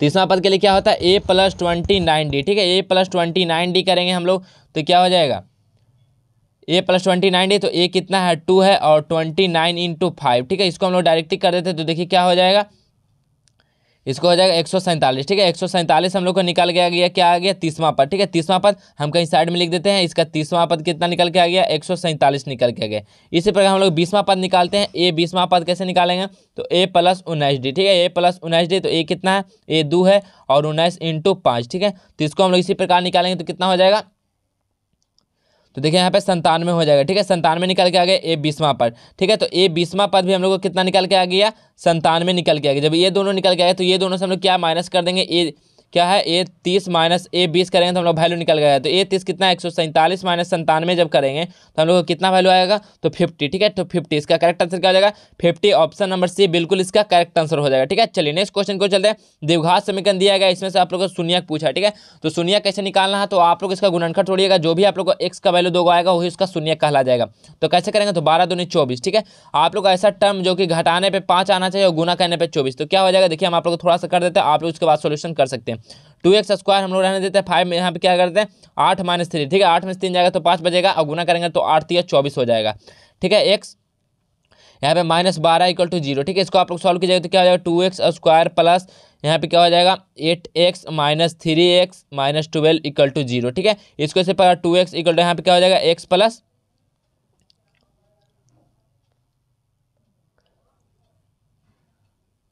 [SPEAKER 1] तीसरा पद के लिए क्या होता है ए प्लस ट्वेंटी नाइन डी ठीक है ए प्लस ट्वेंटी नाइन डी करेंगे हम लोग तो क्या हो जाएगा A plus twenty nine D तो ए कितना है टू है और ट्वेंटी नाइन इंटू फाइव ठीक है इसको हम लोग डायरेक्टली कर देते हैं तो देखिए क्या हो जाएगा इसको हो जाएगा एक सौ सैंतालीस ठीक है एक सौ सैंतालीस हम लोग को निकाल के आ गया क्या आ गया तीसवां पद ठीक है तीसवां पद हम कहीं साइड में लिख देते हैं इसका तीसवां पद कितना निकल के आ गया एक सौ सैंतालीस निकल के आ गया इसी प्रकार हम लोग बीसवां पद निकालते हैं ए बीसवां पद कैसे निकालेंगे तो ए प्लस उन्नीस डी ठीक है ए प्लस उन्नीस डी तो ए कितना है ए दो है और उन्नीस इंटू पाँच ठीक है तो इसको हम लोग इसी प्रकार निकालेंगे तो कितना हो जाएगा तो देखिए यहाँ पे संतानवे हो जाएगा ठीक है संतानवे निकल के आ गया ए बीसवा पद ठीक है तो ए बीसवा पद भी हम लोग को कितना निकल के आ गया संतानवे निकल के आ गया जब ये दोनों निकल के आ गया तो ये दोनों से हम लोग क्या माइनस कर देंगे ए क्या है ए तीस माइनस ए बीस करेंगे तो हम लोग वैल्यू निकल गया तो ए तीस कितना एक सौ सैंतालीस माइनस संतानवे जब करेंगे तो हम लोग को कितना वैल्यू आएगा तो फिफ्टी ठीक है तो फिफ्टी इसका करेक्ट आंसर क्या हो जाएगा फिफ्टी ऑप्शन नंबर सी बिल्कुल इसका करेक्ट आंसर हो जाएगा ठीक है चलिए नेक्स्ट क्वेश्चन को चलते हैं देवघात समीकरण दिया गया इसमें से आप लोग को सुनिया पूछा ठीक है तो सुनिया कैसे निकालना है तो आप लोग इसका गुणनखा छोड़िएगा जो भी आप लोग को एक्स का वैल्यू दो आएगा वही उसका शून्य कहला जाएगा तो कैसे करेंगे तो बारह दूनी चौबीस ठीक है आप लोग ऐसा टर्म जो कि घटाने पर पाँच आना चाहिए और गुना करने पर चौबीस तो क्या हो जाएगा देखिए हम आप लोग थोड़ा सा कर देते हैं आप लोग उसके बाद सोल्यूशन कर सकते हैं है टू एक्स स्क्वायर हम लोग रहने देते हैं फाइव में यहाँ पे क्या करते हैं आठ माइनस थ्री ठीक है आठ माइनस तीन जाएगा तो पाँच बजेगा और गुना करेंगे तो आठ तीस चौबीस हो जाएगा ठीक है एक्स यहाँ पे माइनस बारह इक्वल टू जीरो ठीक है इसको आप लोग सॉल्व कीजिएगा तो क्या हो जाएगा टू एक्स स्क्वायर प्लस यहाँ पे क्या हो जाएगा eight x minus three x minus twelve equal to zero ठीक है इसको इसे पता टू एक्स इक्वल टू यहाँ पे क्या हो जाएगा एक्स प्लस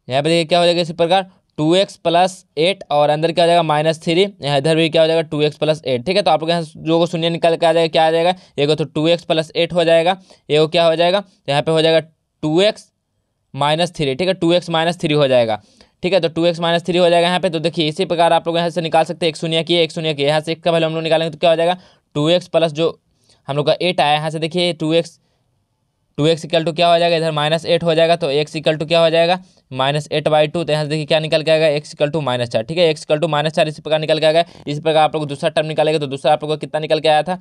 [SPEAKER 1] यहाँ पे देखिए क्या हो जाएगा इसी प्रकार टू एक्स प्लस एट और अंदर क्या हो जाएगा माइनस थ्री यहाँ इधर भी क्या हो जाएगा टू एक्स प्लस एट ठीक है तो आप लोग यहाँ जो को शून्य निकाल के आ जाएगा क्या आ जाएगा एक तो टू एक्स प्लस एट हो जाएगा एक क्या हो जाएगा तो यहाँ पे हो जाएगा टू एक्स माइनस थ्री ठीक है टू एक्स माइनस थ्री हो जाएगा ठीक है तो टू एक्स माइनस थ्री हो जाएगा यहाँ पे तो देखिए इसी प्रकार आप लोग यहाँ से निकाल सकते हैं एक शून्य की एक शून्य की यहाँ से एक का वैल्यू हम लोग निकालेंगे तो क्या हो जाएगा टू एक्स प्लस जो हम लोग का एट आया यहाँ से देखिए two x two x equal to क्या हो जाएगा इधर माइनस एट हो जाएगा तो एक्स इक्वल टू क्या हो जाएगा माइनस एट बाई टू तो यहाँ से देखिए क्या निकल के आएगा एक्स इक्वल टू माइनस चार ठीक है एक्स इक्वल टू माइनस चार इसी प्रकार निकल के आएगा इसी प्रकार आप लोग दूसरा टर्म निकालेगा तो दूसरा आप लोग को कितना निकल के आया था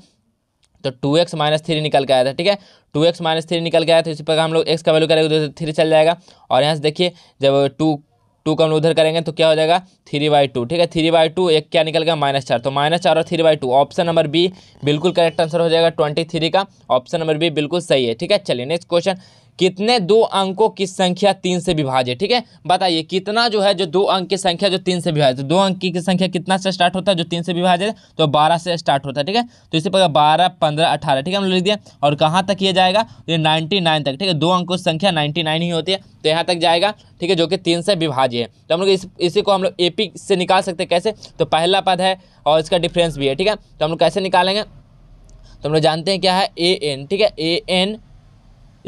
[SPEAKER 1] तो टू एक्स माइनस थ्री निकल के आया था ठीक है टू एक्स माइनस थ्री निकल के आया था इसी प्रकार हम लोग एक्स का वैल्यू करेंगे तो थ्री चल जाएगा और यहाँ से देखिए जब टू टू का हम उधर करेंगे तो क्या हो जाएगा थ्री बाई टू ठीक है थ्री बाई टू एक क्या निकल गया माइनस चार तो माइनस चार और three by two option number B बिल्कुल करेक्ट आंसर हो जाएगा ट्वेंटी थ्री का ऑप्शन नंबर बी बिल्कुल सही है ठीक है चलिए नेक्स्ट क्वेश्चन कितने दो अंकों की संख्या तीन से विभाजित ठीक है बताइए कितना जो है जो दो अंक की संख्या जो तीन से विभाजित तो दो अंक की संख्या कितना से स्टार्ट होता है जो तीन से विभाजित है तो बारह से स्टार्ट होता है ठीक है तो इसी प्रकार बारह पंद्रह अठारह ठीक है हम लिख दिया और कहाँ तक तो ये जाएगा ये नाइन्टी नाइन तक ठीक है दो अंकों की संख्या नाइन्टी नाइन ही होती है तो यहाँ तक जाएगा ठीक है जो कि तीन से विभाज्य है तो हम लोग इस इसी को हम लोग ए से निकाल सकते हैं कैसे तो पहला पद है और इसका डिफरेंस भी है ठीक है तो हम लोग कैसे निकालेंगे तो हम लोग जानते हैं क्या है ए एन ठीक है A N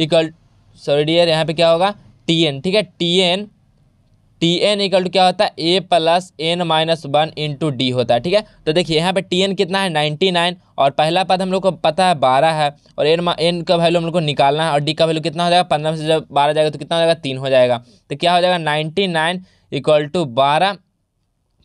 [SPEAKER 1] equal sorry dear यहाँ पे क्या होगा टी एन ठीक है T N T N equal to क्या होता है ए plus N minus one into D होता है ठीक है तो देखिए यहाँ पे टी एन कितना है नाइन्टी नाइन और पहला पद हम लोग को पता है बारह है और एन एन का वैल्यू हम लोग को निकालना है और डी का वैल्यू कितना हो जाएगा पंद्रह से जब बारह जाएगा तो कितना हो जाएगा तीन हो जाएगा तो क्या हो जाएगा नाइन्टी नाइन इक्वल टू बारह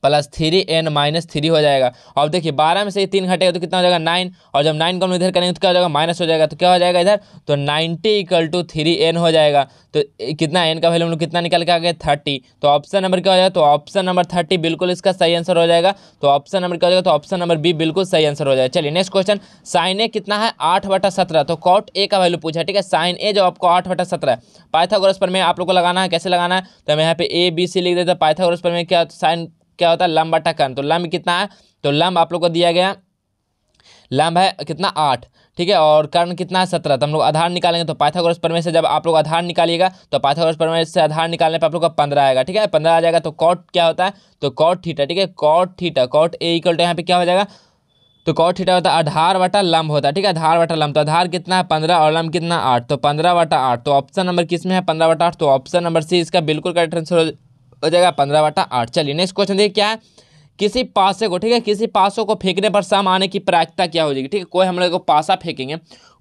[SPEAKER 1] plus three N minus three हो जाएगा अब देखिए बारह में से तीन घटेगा तो कितना हो जाएगा नाइन और जब नाइन को हम इधर करेंगे तो क्या हो जाएगा माइनस हो जाएगा तो क्या हो जाएगा इधर तो ninety equal to three N हो जाएगा तो कितना एन का वैल्यू हम लोग कितना निकल के आ गया थर्टी तो ऑप्शन नंबर क्या हो जाएगा तो ऑप्शन नंबर थर्टी बिल्कुल इसका सही आंसर हो जाएगा तो ऑप्शन नंबर क्या हो जाएगा तो ऑप्शन नंबर बी बिल्कुल सही आंसर हो जाएगा चलिए नेक्स्ट क्वेश्चन साइन ए कितना है आठ बटा सत्रह तो कॉट ए का वैल्यू पूछा ठीक है साइन ए जो आपको आठ बटा सत्रह पाइथागोरस पर में आप लोग को लगाना है कैसे लगाना है तो हम यहाँ पे ए बी सी लिख देते तो पाइथागोरस पर में क्या साइन क्या होता है लंब बटा कर्ण तो लंब कितना है तो लंब आप लोग को दिया गया लंब है कितना आठ ठीक है और कर्ण कितना है सत्रह तो हम लोग आधार निकालेंगे तो पाइथागोरस प्रमेय से जब आप लोग आधार निकालिएगा तो पाइथागोरस प्रमेय से आधार निकालने पर आप लोग का पंद्रह आएगा ठीक है पंद्रह आ जाएगा तो कॉट क्या होता है तो कॉट ठीटा ठीक है cot theta cot A equal to यहाँ पे क्या हो जाएगा तो कॉट ठीटा होता है आधार वटा लंब होता है ठीक है आधार वटा लंब तो आधार कितना है पंद्रह और लंब कितना आठ तो पंद्रह वटा आठ तो ऑप्शन नंबर किस में है पंद्रह वटा आठ तो ऑप्शन नंबर सी इसका बिल्कुल करेक्ट आंसर हो जाएगा पंद्रह बटा आठ चलिए नेक्स्ट क्वेश्चन देखिए क्या है किसी पासे को ठीक है किसी पासों को फेंकने पर सम आने की प्रायिकता क्या हो जाएगी ठीक है कोई हम लोग को पासा फेंकेंगे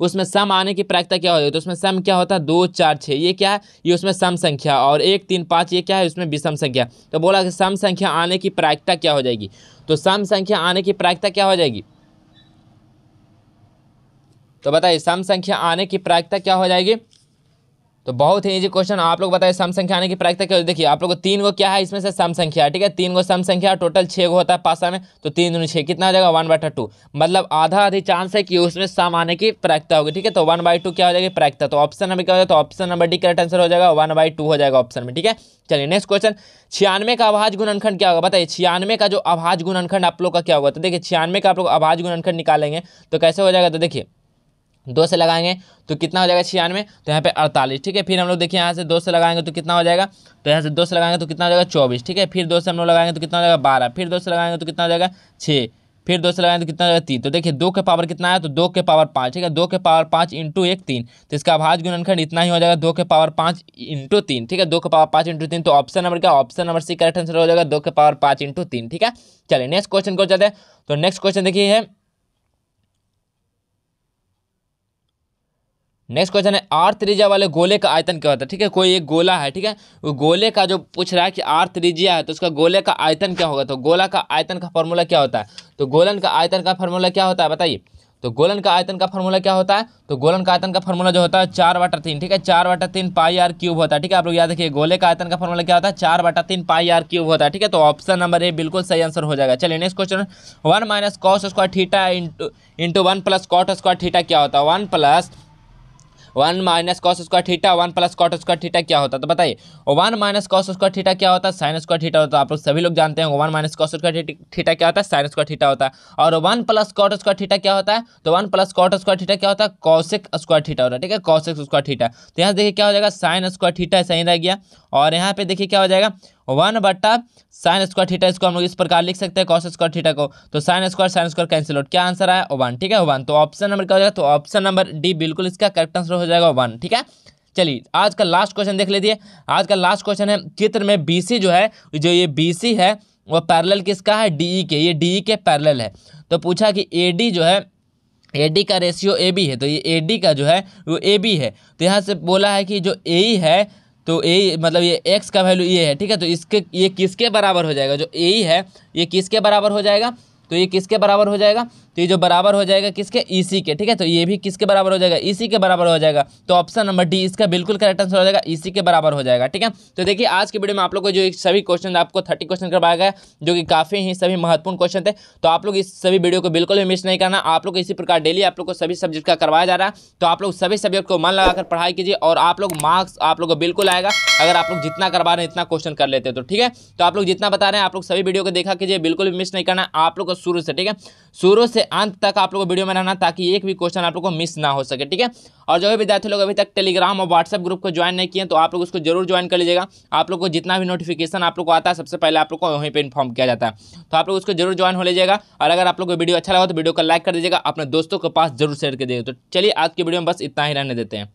[SPEAKER 1] उसमें सम आने की प्रायिकता क्या हो जाएगी तो उसमें सम क्या होता है दो चार छः ये क्या है ये उसमें सम संख्या और एक तीन पाँच ये क्या है उसमें विषम संख्या तो बोला कि सम संख्या आने की प्रायिकता क्या हो जाएगी तो सम संख्या आने की प्रायिकता क्या हो जाएगी तो बताइए सम संख्या आने की प्रायिकता क्या हो जाएगी तो बहुत ही इजी क्वेश्चन आप लोग बताए सम संख्या आने की प्रायिकता क्या देखिए आप लोग को तीन गो क्या है इसमें से सम संख्या ठीक है तीन गो सम संख्या टोटल छः गो होता है पासा में तो तीन दूनी छः कितना हो जाएगा वन बाई टू मतलब आधा आधी चांस है कि उसमें सम आने की प्रायिकता होगी ठीक है तो वन बाई टू क्या हो जाएगी प्रायिकता तो ऑप्शन नंबर क्या हो जाएगा तो option number D correct answer हो जाएगा वन बाई टू हो जाएगा ऑप्शन में ठीक है चलिए नेक्स्ट क्वेश्चन छियानवे का आवाज गुणनखंड क्या होगा बताइए छियानवे का जो आवाज गुणनखंड आप लोग का क्या होगा तो देखिए छियानवे का आप लोग आवाज गुणनखंड निकालेंगे तो कैसे हो जाएगा तो देखिए दो से लगाएंगे तो कितना हो जाएगा छियानवे तो यहाँ पे अड़तालीस ठीक है फिर हम लोग देखिए यहाँ से दो से लगाएंगे तो कितना हो जाएगा तो यहाँ से दो से लगाएंगे तो कितना हो जाएगा चौबीस ठीक है फिर दो से हम लोग लगाएंगे तो कितना हो जाएगा बारह फिर दो से लगाएंगे तो कितना हो जाएगा छः फिर दो से लगाएंगे तो कितना हो जाएगा तीन तो देखिए दो के पावर कितना है तो दो के पावर पाँच ठीक है दो के पावर पाँच इंटू एक तीन तो इसका भाज गुणनखंड इतना ही हो जाएगा दो के पावर पाँच इंटू तीन ठीक है दो के पावर पाँच इंटू तीन तो ऑप्शन नंबर क्या option number C correct answer हो जाएगा दो के पावर पाँच इंटू तीन ठीक है चलिए नेक्स्ट क्वेश्चन को चलते हैं तो नेक्स्ट क्वेश्चन देखिए नेक्स्ट क्वेश्चन है आर त्रिज्या वाले गोले का आयतन क्या होता है ठीक है कोई एक गोला है ठीक है वो गोले का जो पूछ रहा है कि आर त्रिज्या है तो उसका गोले का आयतन क्या होगा तो गोला का आयतन का फॉर्मूला क्या होता है तो गोलन का आयतन का फॉर्मूला क्या होता है बताइए तो गोलन का आयतन का फॉर्मूला क्या होता है तो गोलन का आयतन का फॉर्मूला जो होता है चार वाटर तीन ठीक है चार वाटर तीन पाई आर क्यूब होता है ठीक है आप लोग याद रखिए गोले का आयतन का फॉर्मूला क्या होता है चार वाटर तीन पाई आर क्यूब होता है ठीक है तो ऑप्शन नंबर ए बिल्कुल सही आंसर हो जाएगा चलिए next question one minus cos square theta into into one plus cot square theta क्या होता है one plus one minus cos square theta one plus cot square theta क्या होता है तो बताइए one minus cos square theta क्या होता है साइन स्क्वायर थीटा होता है आप लोग सभी लोग जानते हैं one minus cos square theta क्या होता है साइन स्क्वायर थीटा होता है और one plus cot square theta क्या होता है तो one plus cot square theta क्या होता है कौशिक स्क्वायर थीटा होता है ठीक है कौशिक स्क्वायर थीटा तो यहाँ देखिए क्या हो जाएगा साइन स्क्वायर थीटा सही रह गया और यहाँ पे देखिए क्या हो जाएगा वन बट्टा साइन स्क्वायर थीटा इसको हम लोग इस प्रकार लिख सकते हैं कॉस स्क्वायर थीटा को तो sine square sine square cancel out क्या आंसर आया वन ठीक है वन तो ऑप्शन नंबर क्या हो जाएगा तो ऑप्शन नंबर डी बिल्कुल इसका करेक्ट आंसर हो जाएगा वन ठीक है चलिए आज का लास्ट क्वेश्चन देख लीजिए आज का लास्ट क्वेश्चन है चित्र में बीसी जो है जो ये बीसी है वो पैरेलल किसका है डीई e के ये डीई e के पैरेलल है तो पूछा कि एडी जो है एडी का रेशियो ए बी है तो ये एडी का जो है वो ए बी है तो यहाँ से बोला है कि जो ए e है तो ए मतलब ये एक्स का वैल्यू ये है ठीक है तो इसके ये किसके बराबर हो जाएगा जो ए है ये किसके बराबर हो जाएगा तो ये किसके बराबर हो जाएगा तो ये जो बराबर हो जाएगा किसके ई e के ठीक है तो ये भी किसके बराबर हो जाएगा ई e के बराबर हो जाएगा तो ऑप्शन नंबर डी इसका बिल्कुल करेक्ट आंसर हो जाएगा ई e के बराबर हो जाएगा ठीक है तो देखिए आज की वीडियो में आप लोग को जो सभी क्वेश्चन आपको थर्टी क्वेश्चन करवाया गया जो कि काफ़ी ही सभी महत्वपूर्ण क्वेश्चन थे तो आप लोग इस सभी वीडियो को बिल्कुल भी मिस नहीं करना आप लोग इसी प्रकार डेली आप लोग को सभी सब्जेक्ट का करवाया जा रहा है तो आप लोग सभी सब्जेक्ट को मन लगाकर पढ़ाई कीजिए और आप लोग मार्क्स आप लोग को बिल्कुल आएगा अगर आप लोग जितना करवा रहे हैं इतना क्वेश्चन कर लेते तो ठीक है तो आप लोग जितना बता रहे हैं आप लोग सभी वीडियो को देखा कीजिए बिल्कुल भी मिस नहीं करना आप लोग को शुरू से ठीक है शुरू से अंत तक आप लोगों को वीडियो में रहना ताकि एक भी क्वेश्चन आप लोग को मिस ना हो सके ठीक है और जो भी विद्यार्थी लोग अभी तक टेलीग्राम और व्हाट्सएप ग्रुप को ज्वाइन नहीं किए तो आप लोग उसको जरूर ज्वाइन कर लीजिएगा आप लोग को जितना भी नोटिफिकेशन आप लोग को आता है सबसे पहले आप लोग को वहीं पर इन्फॉर्म किया जाता है तो आप लोग उसको जरूर ज्वाइन हो लीजिएगा और अगर आप लोग को वीडियो अच्छा लगा तो वीडियो को लाइक कर दीजिएगा अपने दोस्तों के पास जरूर शेयर कर दीजिएगा तो चलिए आज की वीडियो में बस इतना ही रहने देते हैं